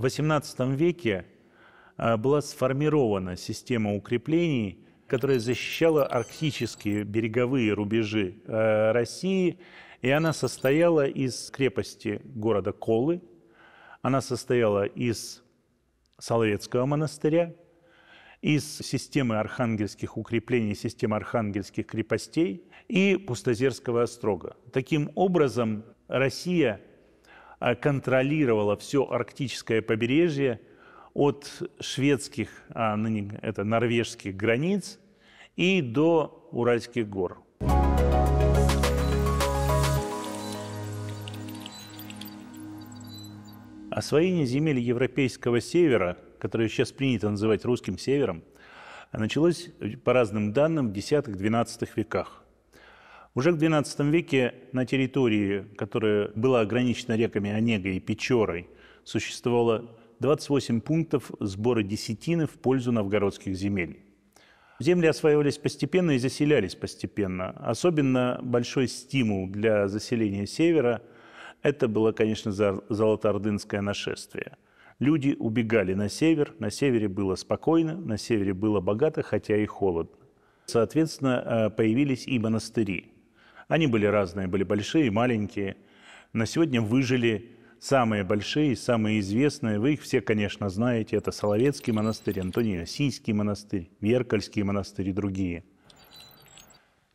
в XVIII веке а, была сформирована система укреплений, которая защищала арктические береговые рубежи а, России, и она состояла из крепости города Колы, она состояла из Соловецкого монастыря, из системы архангельских укреплений, системы архангельских крепостей и Пустозерского острога. Таким образом, Россия – Э, контролировала все арктическое побережье от шведских, а ныне это норвежских границ и до Уральских гор. Освоение земель Европейского Севера, которое сейчас принято называть русским севером, началось, э, по разным данным, в X-XII веках. Уже в XII веке на территории, которая была ограничена реками Онегой и Печорой, существовало 28 пунктов сбора десятины в пользу новгородских земель. Земли осваивались постепенно и заселялись постепенно. Особенно большой стимул для заселения севера – это было, конечно, золотоордынское нашествие. Люди убегали на север, на севере было спокойно, на севере было богато, хотя и холодно. Соответственно, э, появились и монастыри – они были разные, были большие, маленькие. На сегодня выжили самые большие, самые известные. Вы их все, конечно, знаете. Это Соловецкий монастырь, Антоний Осийский монастырь, Веркальский монастырь и другие.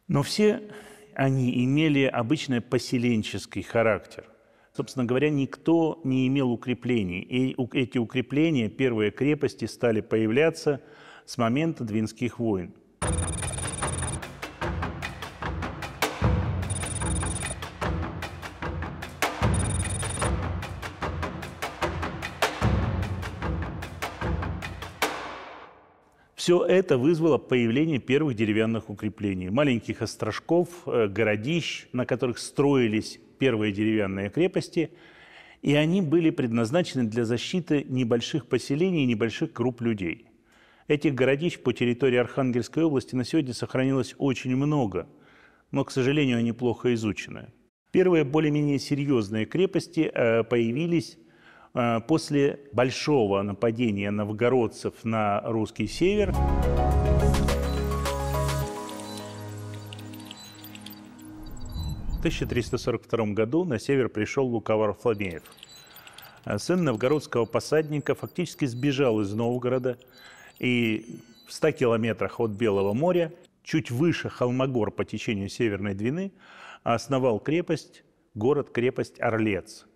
Но все они имели обычный поселенческий характер. Собственно говоря, никто не имел укреплений. И эти укрепления, первые крепости, стали появляться с момента Двинских войн. Все это вызвало появление первых деревянных укреплений, маленьких острожков, э, городищ, на которых строились первые деревянные крепости, и они были предназначены для защиты небольших поселений и небольших групп людей. Этих городищ по территории Архангельской области на сегодня сохранилось очень много, но, к сожалению, они плохо изучены. Первые более-менее серьезные крепости э, появились а, после большого нападения новгородцев на русский север. В 1342 году на север пришел Лукавар Фламеев. А, сын новгородского посадника фактически сбежал из Новгорода и в 100 километрах от Белого моря, чуть выше Холмогор по течению Северной Двины, основал крепость, город-крепость Орлец –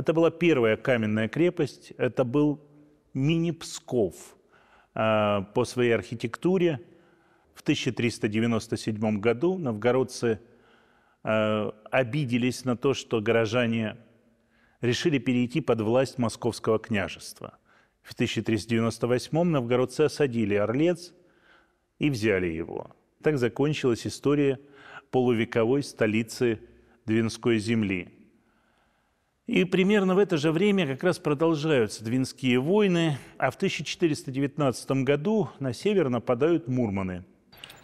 Это была первая каменная крепость, это был мини-Псков а, по своей архитектуре. В 1397 году новгородцы а, обиделись на то, что горожане решили перейти под власть московского княжества. В 1398 новгородцы осадили Орлец и взяли его. Так закончилась история полувековой столицы Двинской земли – и примерно в это же время как раз продолжаются Двинские войны, а в 1419 году на север нападают мурманы.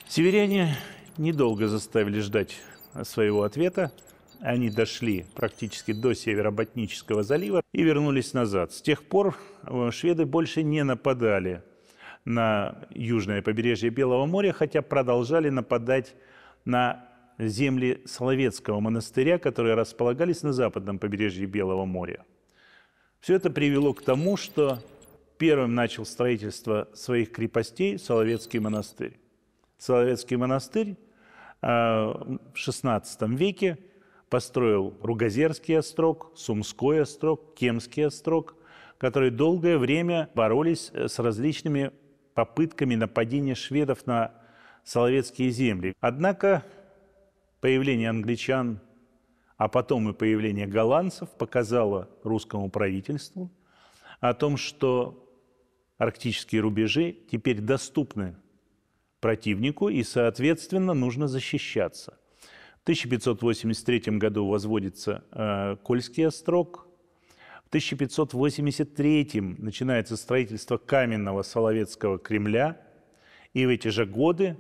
Северяне недолго заставили ждать своего ответа. Они дошли практически до Северо-Ботнического залива и вернулись назад. С тех пор э, шведы больше не нападали на южное побережье Белого моря, хотя продолжали нападать на земли Соловецкого монастыря, которые располагались на западном побережье Белого моря. Все это привело к тому, что первым начал строительство своих крепостей Соловецкий монастырь. Соловецкий монастырь э, в XVI веке построил Ругозерский острог, Сумской острог, Кемский острог, которые долгое время боролись э, с различными попытками нападения шведов на Соловецкие земли. Однако появление англичан, а потом и появление голландцев показало русскому правительству о том, что арктические рубежи теперь доступны противнику, и, соответственно, нужно защищаться. В 1583 году возводится э, Кольский острог. В 1583 начинается строительство каменного Соловецкого Кремля. И в эти же годы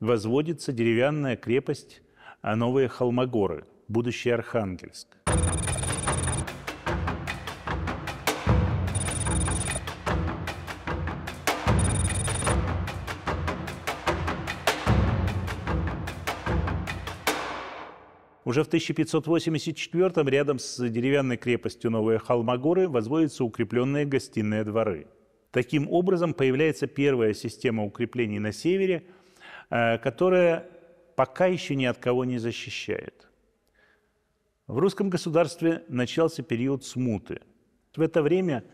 возводится деревянная крепость а новые холмогоры, будущий Архангельск. Уже в 1584-м рядом с деревянной крепостью Новые Холмогоры возводятся укрепленные гостиные дворы. Таким образом появляется первая система укреплений на севере, э, которая пока еще ни от кого не защищает. В русском государстве начался период смуты. В это время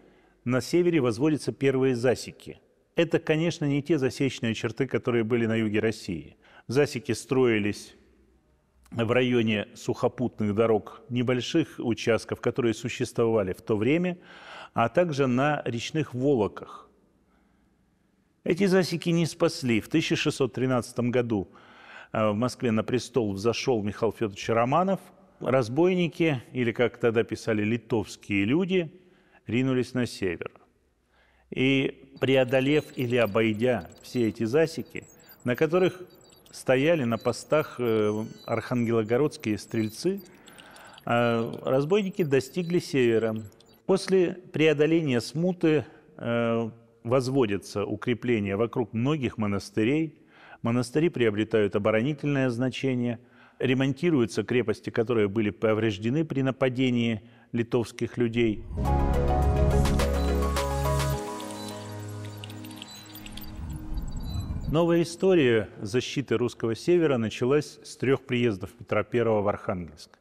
на севере возводятся первые засеки. Это, конечно, не те засечные черты, которые были на юге России. Засеки строились в районе сухопутных дорог небольших участков, которые существовали в то время, а также на речных волоках. Эти засеки не спасли. В 1613 году а в Москве на престол взошел Михаил Федорович Романов, разбойники, или как тогда писали литовские люди, ринулись на север. И преодолев или обойдя все эти засеки, на которых стояли на постах э, архангелогородские стрельцы, э, разбойники достигли севера. После преодоления смуты э, возводятся укрепления вокруг многих монастырей – Монастыри приобретают оборонительное значение, ремонтируются крепости, которые были повреждены при нападении литовских людей. Новая история защиты русского севера началась с трех приездов Петра I в Архангельск.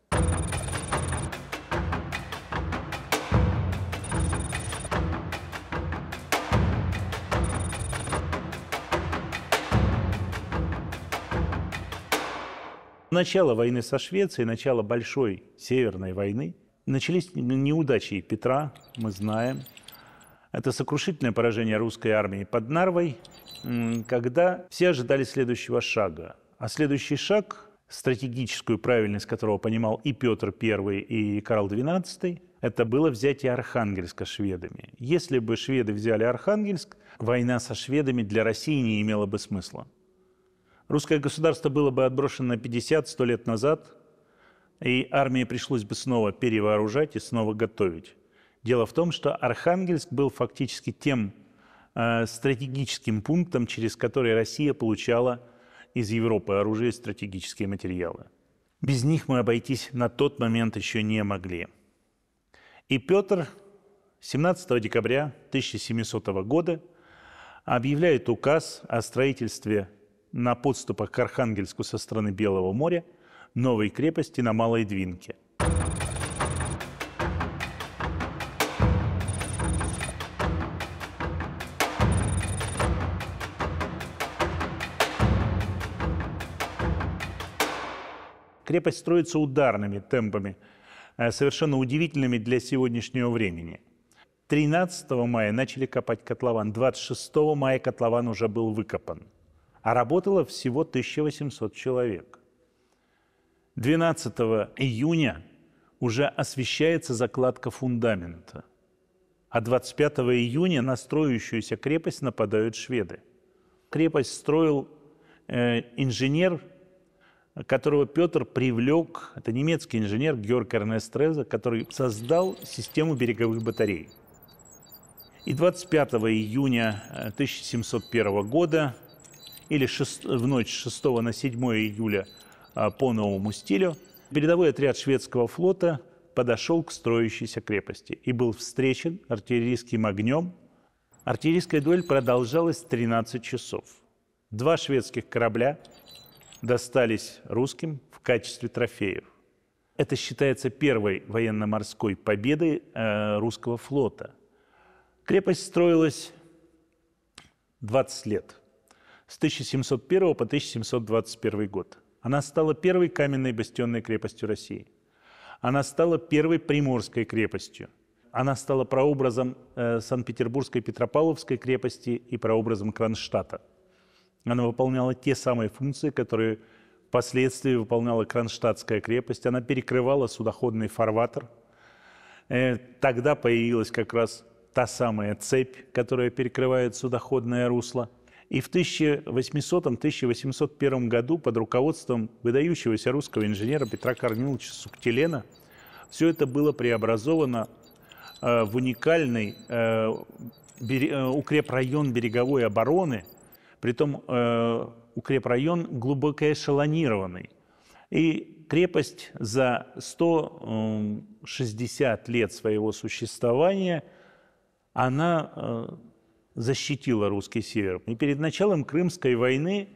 Начало войны со Швецией, начало Большой Северной войны, начались неудачи Петра, мы знаем. Это сокрушительное поражение русской армии под Нарвой, когда все ожидали следующего шага. А следующий шаг, стратегическую правильность которого понимал и Петр I, и Карл XII, это было взятие Архангельска шведами. Если бы шведы взяли Архангельск, война со шведами для России не имела бы смысла. Русское государство было бы отброшено 50-100 лет назад, и армии пришлось бы снова перевооружать и снова готовить. Дело в том, что Архангельск был фактически тем э, стратегическим пунктом, через который Россия получала из Европы оружие и стратегические материалы. Без них мы обойтись на тот момент еще не могли. И Петр 17 декабря 1700 года объявляет указ о строительстве на подступах к Архангельску со стороны Белого моря новой крепости на Малой Двинке. Крепость строится ударными темпами, э, совершенно удивительными для сегодняшнего времени. 13 мая начали копать котлован, 26 мая котлован уже был выкопан – а работало всего 1800 человек. 12 июня уже освещается закладка фундамента, а 25 июня на строящуюся крепость нападают шведы. Крепость строил э, инженер, которого Петр привлек, это немецкий инженер Георг Эрнест который создал систему береговых батарей. И 25 июня 1701 э, года или в ночь с 6 на 7 июля а, по новому стилю, передовой отряд шведского флота подошел к строящейся крепости и был встречен артиллерийским огнем. Артиллерийская дуэль продолжалась 13 часов. Два шведских корабля достались русским в качестве трофеев. Это считается первой военно-морской победой э, русского флота. Крепость строилась 20 лет – с 1701 по 1721 год. Она стала первой каменной бастионной крепостью России. Она стала первой приморской крепостью. Она стала прообразом э, Санкт-Петербургской Петропавловской крепости и прообразом Кронштадта. Она выполняла те самые функции, которые впоследствии выполняла Кронштадтская крепость. Она перекрывала судоходный фарватер. Э, тогда появилась как раз та самая цепь, которая перекрывает судоходное русло. И в 1800-1801 году под руководством выдающегося русского инженера Петра Корниловича Суктелена все это было преобразовано э, в уникальный э, э, укрепрайон береговой обороны, притом укрепрайон глубоко эшелонированный. И крепость за 160 лет своего существования, она защитила русский север. И перед началом Крымской войны,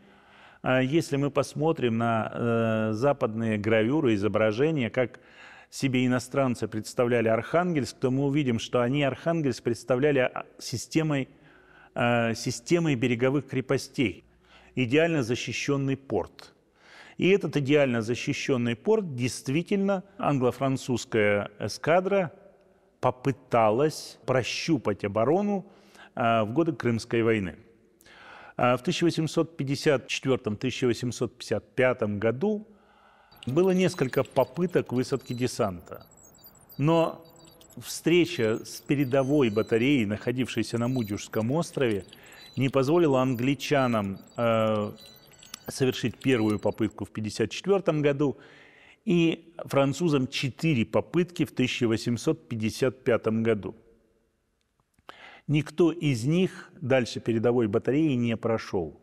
а, если мы посмотрим на э, западные гравюры, изображения, как себе иностранцы представляли Архангельск, то мы увидим, что они Архангельск представляли а, системой, э, системой береговых крепостей, идеально защищенный порт. И этот идеально защищенный порт действительно англо-французская эскадра попыталась прощупать оборону а, в годы Крымской войны. А, в 1854-1855 году было несколько попыток высадки десанта, но встреча с передовой батареей, находившейся на Мудюжском острове, не позволила англичанам э, совершить первую попытку в 1854 году и французам четыре попытки в 1855 году. Никто из них дальше передовой батареи не прошел.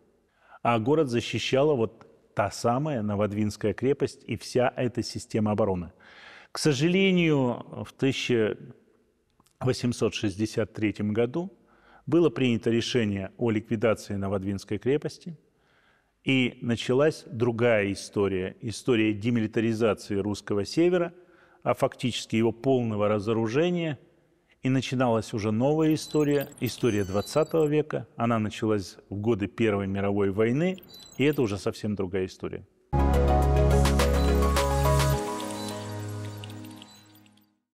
А город защищала вот та самая Новодвинская крепость и вся эта система обороны. К сожалению, в 1863 году было принято решение о ликвидации Новодвинской крепости, и началась другая история, история демилитаризации русского севера, а фактически его полного разоружения – и начиналась уже новая история, история 20 века. Она началась в годы Первой мировой войны, и это уже совсем другая история.